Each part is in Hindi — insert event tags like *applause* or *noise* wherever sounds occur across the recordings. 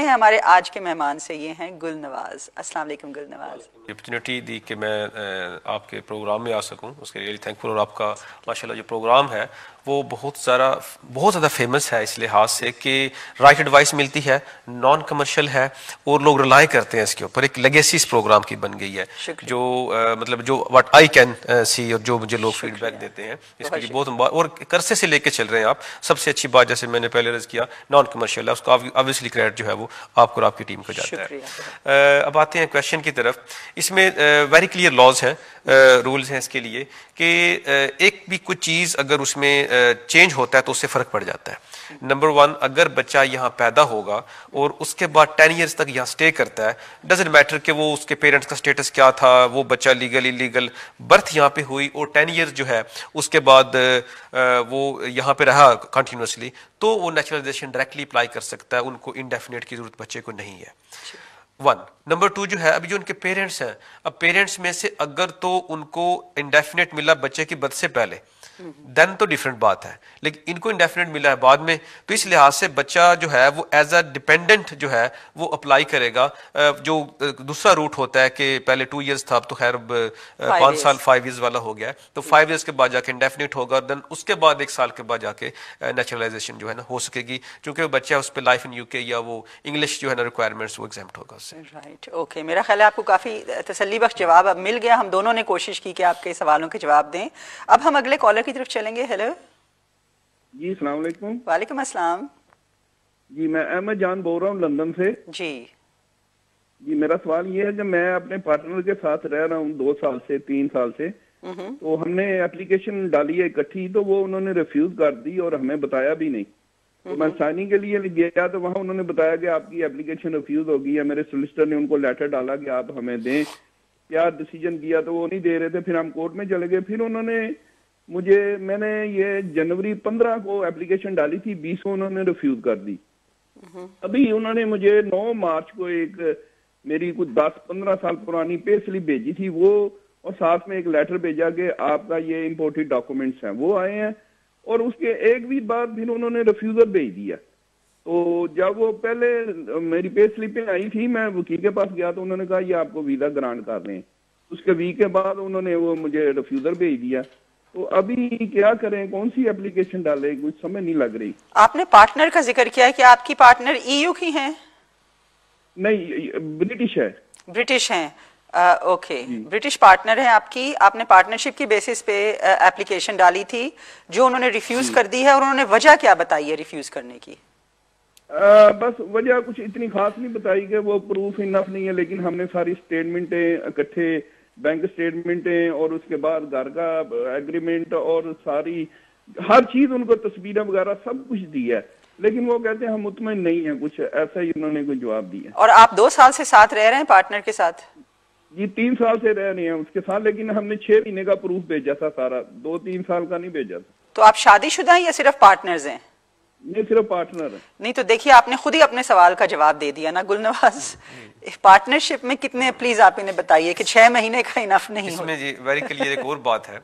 हैं हमारे आज के मेहमान से ये हैं गुलनवाज अस्सलाम वालेकुम गुलनवाज अपॉर्चुनिटी दी कि मैं आपके प्रोग्राम में आ सकूं उसके लिए थैंकफुल और आपका माशाल्लाह जो प्रोग्राम है वो बहुत ज़्यादा बहुत ज़्यादा फेमस है इस लिहाज से कि राइट एडवाइस मिलती है नॉन कमर्शियल है और लोग रिलाई करते हैं इसके ऊपर एक लगेसी इस प्रोग्राम की बन गई है जो आ, मतलब जो व्हाट आई कैन सी और जो मुझे लोग फीडबैक देते हैं तो इसके लिए बहुत और कर्से से लेके चल रहे हैं आप सबसे अच्छी बात जैसे मैंने पहले रज किया नॉन कमर्शियल है उसका ऑब्वियसली क्रेडिट जो है वो आपको और आपकी टीम को जाता है अब आते हैं क्वेश्चन की तरफ इसमें वेरी क्लियर लॉज हैं रूल्स हैं इसके लिए कि एक भी कुछ चीज़ अगर उसमें चेंज होता है तो उससे फ़र्क पड़ जाता है नंबर वन अगर बच्चा यहाँ पैदा होगा और उसके बाद टेन ईयर्स तक यहाँ स्टे करता है डजेंट मैटर कि वो उसके पेरेंट्स का स्टेटस क्या था वो बच्चा लीगल इलीगल बर्थ यहाँ पे हुई और टेन ईयर्स जो है उसके बाद वो यहाँ पे रहा कंटिन्यूसली तो वो नेचुरलाइजेशन डायरेक्टली अप्लाई कर सकता है उनको इनडेफिनेट की जरूरत बच्चे को नहीं है अच्छा। वन नंबर टू जो है अभी जो उनके पेरेंट्स हैं अब पेरेंट्स में से अगर तो उनको इंडेफिनेट मिला बच्चे की बर्थ से पहले देन तो डिफरेंट बात है लेकिन इनको इंडेफिनेट मिला है बाद में तो इस लिहाज से बच्चा जो है वो एज अ डिपेंडेंट जो है वो अप्लाई करेगा जो दूसरा रूट होता है कि पहले टू ईयर्स था अब तो खैर पांच साल फाइव ईयर्स वाला हो गया तो फाइव ईयर्स के बाद जाके इंडेफिनेट होगा देन उसके बाद एक साल के बाद जाके नेचुरलाइजेशन जो है ना हो सकेगी क्योंकि बच्चा है उस पर लाइफ इन यूके या वो इंग्लिश जो है ना रिक्वायरमेंट्स वो एग्जाम होगा उससे राइट ओके मेरा ख्याल है आपको काफ़ी तसली बख्श जवाब अब मिल गया हम दोनों ने कोशिश की कि आपके सवालों के जवाब दें अब हम अगले कॉलर की तरफ चलेंगे हेलो जी सलाम वालेकुम असलम जी मैं अहमद जान बोल रहा हूँ लंदन से जी जी मेरा सवाल ये है जब मैं अपने पार्टनर के साथ रह रहा हूँ दो साल से तीन साल से हम्म। तो हमने एप्लीकेशन डाली है इकट्ठी तो वो उन्होंने रिफ्यूज कर दी और हमें बताया भी नहीं तो मैं साइनिंग के लिए गया तो वहाँ उन्होंने बताया कि आपकी एप्लीकेशन रिफ्यूज होगी या मेरे सोलिसिटर ने उनको लेटर डाला कि आप हमें दें क्या डिसीजन किया तो वो नहीं दे रहे थे फिर हम कोर्ट में चले गए फिर उन्होंने मुझे मैंने ये जनवरी पंद्रह को एप्लीकेशन डाली थी बीस को उन्होंने रिफ्यूज कर दी हम्म। अभी उन्होंने मुझे नौ मार्च को एक मेरी कुछ दस पंद्रह साल पुरानी पे स्लिप भेजी थी वो और साथ में एक लेटर भेजा कि आपका ये इम्पोर्टेड डॉक्यूमेंट्स हैं वो आए हैं और उसके एक भी बार फिर उन्होंने रिफ्यूजल भेज दिया तो जब वो पहले मेरी पे स्लिपें आई थी मैं वकील के पास गया तो उन्होंने कहा ये आपको वीजा ग्रांट कर रहे हैं उसके वीक के बाद उन्होंने वो मुझे रिफ्यूजल भेज दिया तो अभी क्या करें कौन सी एप्लीकेशन डाले कुछ समय नहीं लग रही आपने पार्टनर का जिक्र किया है कि आपकी पार्टनर ईयू e की है नहीं ब्रिटिश है ब्रिटिश है ओके ब्रिटिश पार्टनर है आपकी आपने पार्टनरशिप की बेसिस पे एप्लीकेशन uh, डाली थी जो उन्होंने रिफ्यूज कर दी है और उन्होंने वजह क्या बताई है रिफ्यूज करने की आ, uh, बस वजह कुछ इतनी खास नहीं बताई कि वो प्रूफ इनफ नहीं है लेकिन हमने सारी स्टेटमेंटें इकट्ठे बैंक स्टेटमेंटें और उसके बाद घर का एग्रीमेंट uh, और सारी हर चीज उनको तस्वीरें वगैरह सब कुछ दी है लेकिन वो कहते हैं हम मुतमिन नहीं है कुछ ऐसा ही उन्होंने कोई जवाब दिया और आप दो साल से साथ रह रहे हैं पार्टनर के साथ जी तीन साल से रह रहे हैं उसके साथ लेकिन हमने छह महीने का प्रूफ भेजा था सारा दो तीन साल का नहीं भेजा था तो आप शादीशुदा हैं या सिर्फ पार्टनर्स हैं नहीं सिर्फ पार्टनर है नहीं तो देखिए आपने खुद ही अपने सवाल का जवाब दे दिया ना गुलनवाज पार्टनरशिप हम्म। में कितने प्लीज आप इन्हें बताइए कि छह महीने का इनफ नहीं इसमें जी वेरी क्लियर एक और बात है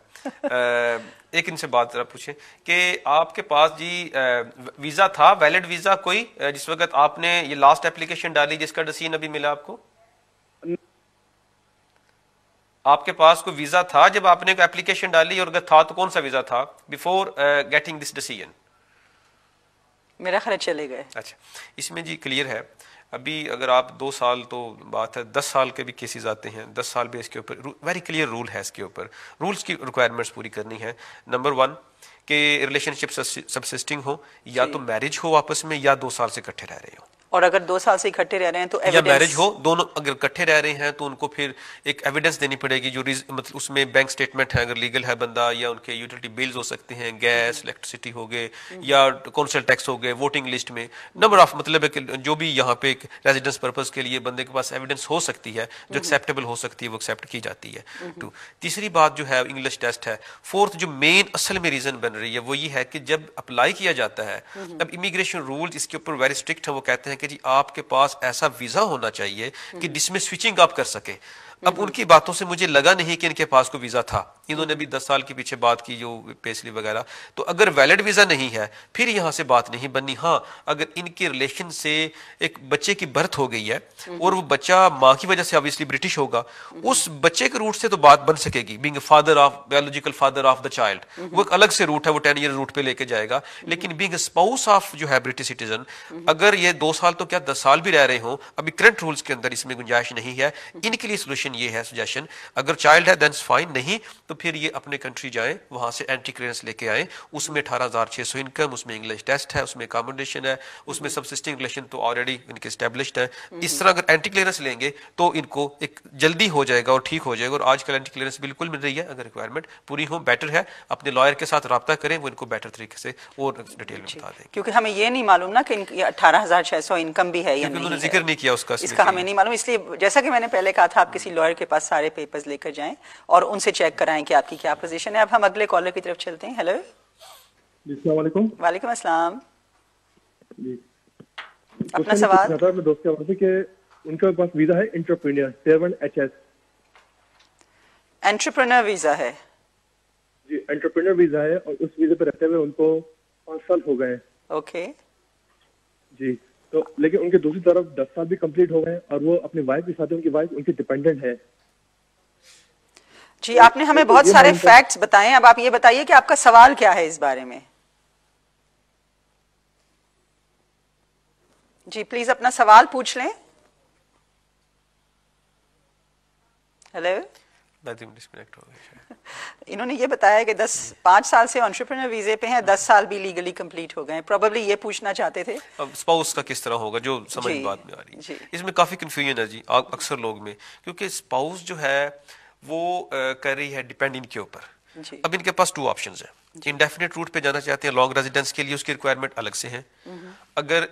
एक इनसे बात जरा पूछे कि आपके पास जी वीजा था वैलिड वीजा कोई जिस वक्त आपने ये लास्ट एप्लीकेशन डाली जिसका डसीन अभी मिला आपको आपके पास कोई वीज़ा था जब आपने कोई एप्लीकेशन डाली और अगर था तो कौन सा वीज़ा था बिफोर गेटिंग दिस डिसीजन मेरा खर्च चले गए अच्छा इसमें जी क्लियर है अभी अगर आप दो साल तो बात है दस साल के भी केसेस आते हैं दस साल भी इसके ऊपर वेरी क्लियर रूल है इसके ऊपर रूल्स की रिक्वायरमेंट्स पूरी करनी है नंबर वन कि रिलेशनशिप सबसिस्टिंग हो या तो मैरिज हो आपस में या दो साल से इकट्ठे रह रहे हो और अगर दो साल से इकट्ठे रह रहे हैं तो evidence... या मैरिज हो दोनों अगर इकट्ठे रह रहे हैं तो उनको फिर एक एविडेंस देनी पड़ेगी जो मतलब उसमें बैंक स्टेटमेंट है अगर लीगल है बंदा या उनके यूटिलिटी बिल्स हो सकते हैं गैस इलेक्ट्रिसिटी हम्म। हो गए हम्म। या कौंसल टैक्स हो गए वोटिंग लिस्ट में नंबर ऑफ मतलब जो भी यहाँ पे रेजिडेंस पर्पज के लिए बंदे के पास एविडेंस हो सकती है जो एक्सेप्टेबल हम्म। हो सकती है वो एक्सेप्ट की जाती है टू तीसरी बात जो है इंग्लिश टेस्ट है फोर्थ जो मेन असल में रीजन बन रही है वो ये है कि जब अप्लाई किया जाता है अब इमिग्रेशन रूल इसके ऊपर वेरी स्ट्रिक्ट है वो कहते हैं कि जी आपके पास ऐसा वीज़ा होना चाहिए कि हम्म। जिसमें स्विचिंग आप कर सकें अब हम्म। उनकी बातों से मुझे लगा नहीं कि इनके पास कोई वीज़ा था इन्होंने अभी दस साल के पीछे बात की जो पेसली वगैरह तो अगर वैलिड वीज़ा नहीं है फिर यहाँ से बात नहीं बननी हाँ अगर इनके रिलेशन से एक बच्चे की बर्थ हो गई है हम्म। और वो बच्चा माँ की वजह से ऑब्वियसली ब्रिटिश होगा उस बच्चे के रूट से तो बात बन सकेगी being father of biological father of the child वो एक अलग से रूट है वो टेन ईयर रूट पे लेके जाएगा हम्म। लेकिन बींग स्पाउस ऑफ जो है ब्रिटिश सिटीजन अगर ये दो साल तो क्या दस साल भी रह रहे हो अभी करंट रूल्स के अंदर इसमें गुंजाइश नहीं है इनके लिए सोल्यूशन सजेशन ये है सजेशन अगर चाइल्ड है देन फाइन नहीं तो फिर ये अपने कंट्री जाएं वहाँ से एंटी क्लियरेंस लेके आए उसमें अठारह हज़ार छः सौ इनकम उसमें इंग्लिश टेस्ट है उसमें अकोमोडेशन है उसमें सबसिस्टिंग रिलेशन तो ऑलरेडी इनके स्टेब्लिश्ड है हम्म। इस तरह अगर एंटी क्लियरेंस लेंगे तो इनको एक जल्दी हो जाएगा और ठीक हो जाएगा और आजकल एंटी क्लियरेंस बिल्कुल मिल रही है अगर रिक्वायरमेंट पूरी हो बेटर है अपने लॉयर के साथ रब्ता करें वो इनको बेटर तरीके से और डिटेल बता दें क्योंकि हमें ये नहीं मालूम ना कि अठारह हजार छह सौ इनकम भी है जिक्र नहीं किया उसका इसका हमें नहीं मालूम इसलिए जैसा कि मैंने पहले कहा था आप किसी लॉयर के पास सारे पेपर्स लेकर जाएं और उनसे चेक कराएं कि आपकी क्या पोजीशन है अब हम अगले कॉलर की तरफ चलते हैं हेलो वालेकुम वालेकुम अपना सवाल दोस्त उनके पास वीजा है एंटरप्रेन्योर वीजा है जी एंटरप्रेन्योर वीजा है और उस वीजा पे रहते हुए उनको पांच साल हो गए ओके okay. जी तो लेकिन उनके दूसरी तरफ दस साल भी कंप्लीट हो गए और वो अपनी वाइफ के साथ उनकी वाइफ उनकी डिपेंडेंट है जी आपने हमें बहुत सारे फैक्ट्स बताए अब आप ये बताइए कि आपका सवाल क्या है इस बारे में जी प्लीज अपना सवाल पूछ लें हेलो लाजिम डिस्कनेक्ट हो गई *laughs* इन्होंने ये बताया कि दस हम्म। पाँच साल से ऑन्ट्रप्रनर वीज़े पे हैं दस साल भी लीगली कंप्लीट हो गए प्रॉबली ये पूछना चाहते थे अब स्पाउस का किस तरह होगा जो समझ बाद में आ रही है इसमें काफ़ी कन्फ्यूजन है जी अक्सर लोग में क्योंकि स्पाउस जो है वो कर रही है डिपेंड इनके ऊपर अब इनके पास टू ऑप्शन है इनडेफिनेट रूट पे जाना चाहते हैं लॉन्ग रेजिडेंस के लिए उसकी रिक्वायरमेंट अलग से है हम्म। अगर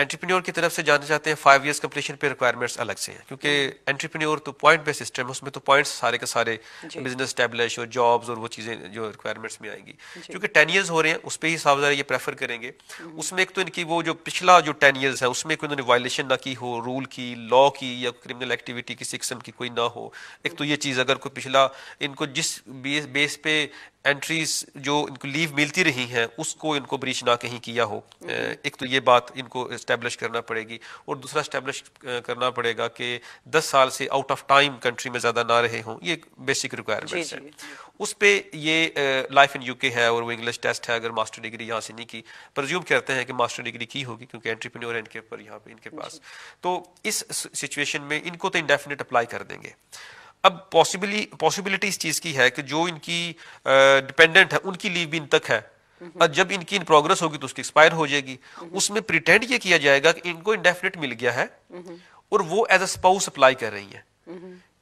एंट्रप्रेन्योर की तरफ से जाना चाहते हैं फाइव ईयर्स कंप्लीशन पे रिक्वायरमेंट्स अलग से हैं क्योंकि एंट्रप्रीनियोर तो पॉइंट बेस सिस्टम है उसमें तो पॉइंट्स सारे के सारे बिजनेस स्टैब्लिश और जॉब्स और वो चीज़ें जो रिक्वायरमेंट्स में आएंगी क्योंकि टेन ईयर्स हो रहे हैं उस पर ही साहब ये प्रेफर करेंगे हम्म। उसमें एक तो इनकी वो जो पिछला जो टेन ईयर्स है उसमें कोई उन्होंने वायलेशन ना की हो रूल की लॉ की या क्रिमिनल एक्टिविटी किसी किस्म की कोई ना हो एक तो ये चीज़ अगर कोई पिछला इनको जिस बेस बेस पे एंट्रीज जो इनको लीव मिलती रही हैं उसको इनको ब्रीच ना कहीं किया हो हम्म। एक तो ये बात इनको इस्टेब्लिश करना पड़ेगी और दूसरा इस्टेब्लिश करना पड़ेगा कि दस साल से आउट ऑफ टाइम कंट्री में ज़्यादा ना रहे हों ये बेसिक रिक्वायरमेंट्स है उस पर ये लाइफ इन यूके है और वो इंग्लिश टेस्ट है अगर मास्टर डिग्री यहाँ से नहीं की प्रज्यूम करते हैं कि मास्टर डिग्री की होगी क्योंकि एंट्रप्रेन्योर और इनके ऊपर यहाँ पे इनके पास तो इस सिचुएशन में इनको तो इंडेफिनेट अप्लाई कर देंगे अब पॉसिबिली पॉसिबिलिटी इस चीज़ की है कि जो इनकी डिपेंडेंट है उनकी लीव भी इन तक है हम्म। और जब इनकी इन प्रोग्रेस होगी तो उसकी एक्सपायर हो जाएगी हम्म। उसमें प्रिटेंड ये किया जाएगा कि इनको इंडेफिनेट मिल गया है हम्म। और वो एज अ स्पाउस अप्लाई कर रही है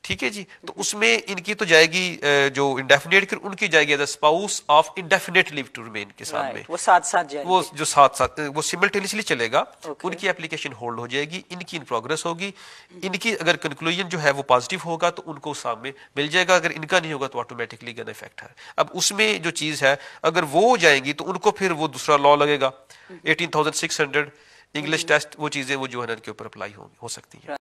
ठीक है जी तो उसमें इनकी तो जाएगी जो इंडेफिनेट फिर उनकी जाएगी as spouse of indefinite leave to remain के साथ में वो साथ साथ जाएगी वो जो साथ साथ वो सिमल्टेनियसली चलेगा okay. उनकी एप्लीकेशन होल्ड हो जाएगी इनकी इन प्रोग्रेस होगी इनकी अगर कंक्लूजन जो है वो पॉजिटिव होगा तो उनको सामने मिल जाएगा अगर इनका नहीं होगा तो ऑटोमेटिकली गन इफेक्ट है अब उसमें जो चीज है अगर वो जाएंगी तो उनको फिर वो दूसरा लॉ लगेगा एटीन इंग्लिश टेस्ट वो चीजें वो जो है उनके ऊपर अप्लाई हो सकती है